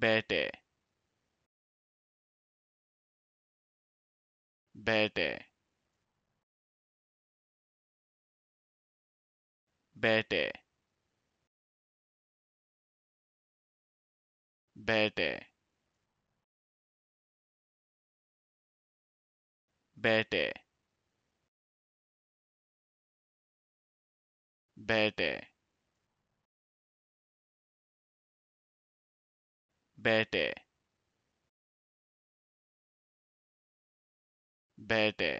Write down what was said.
Better. Better. Better. Better. Better. Better. बैठे बैठे